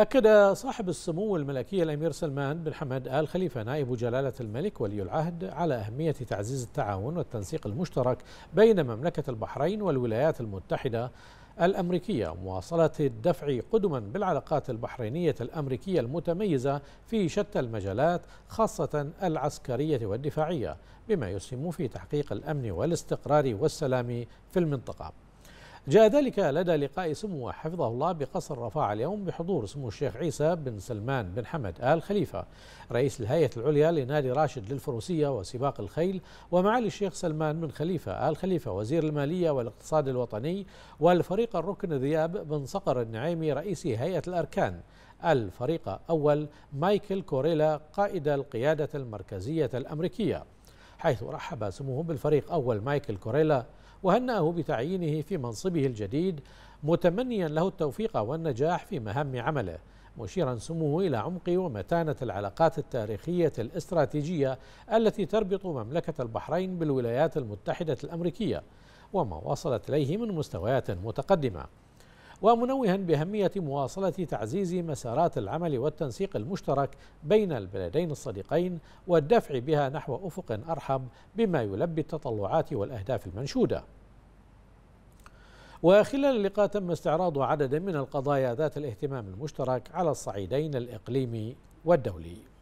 أكد صاحب السمو الملكي الأمير سلمان بن حمد آل خليفة نائب جلالة الملك ولي العهد على أهمية تعزيز التعاون والتنسيق المشترك بين مملكة البحرين والولايات المتحدة الأمريكية مواصلة الدفع قدما بالعلاقات البحرينية الأمريكية المتميزة في شتى المجالات خاصة العسكرية والدفاعية بما يسهم في تحقيق الأمن والاستقرار والسلام في المنطقة جاء ذلك لدى لقاء سمو حفظه الله بقصر رفاعة اليوم بحضور سمو الشيخ عيسى بن سلمان بن حمد آل خليفة رئيس الهيئة العليا لنادي راشد للفروسية وسباق الخيل ومعالي الشيخ سلمان بن خليفة آل خليفة وزير المالية والاقتصاد الوطني والفريق الركن ذياب بن صقر النعيمي رئيس هيئة الأركان الفريق أول مايكل كوريلا قائد القيادة المركزية الأمريكية حيث رحب سموهم بالفريق أول مايكل كوريلا وهنأه بتعيينه في منصبه الجديد متمنيا له التوفيق والنجاح في مهام عمله مشيرا سموه إلى عمق ومتانة العلاقات التاريخية الاستراتيجية التي تربط مملكة البحرين بالولايات المتحدة الأمريكية وما وصلت إليه من مستويات متقدمة ومنوها بأهمية مواصلة تعزيز مسارات العمل والتنسيق المشترك بين البلدين الصديقين والدفع بها نحو أفق أرحب بما يلبي التطلعات والأهداف المنشودة وخلال اللقاء تم استعراض عدد من القضايا ذات الاهتمام المشترك على الصعيدين الإقليمي والدولي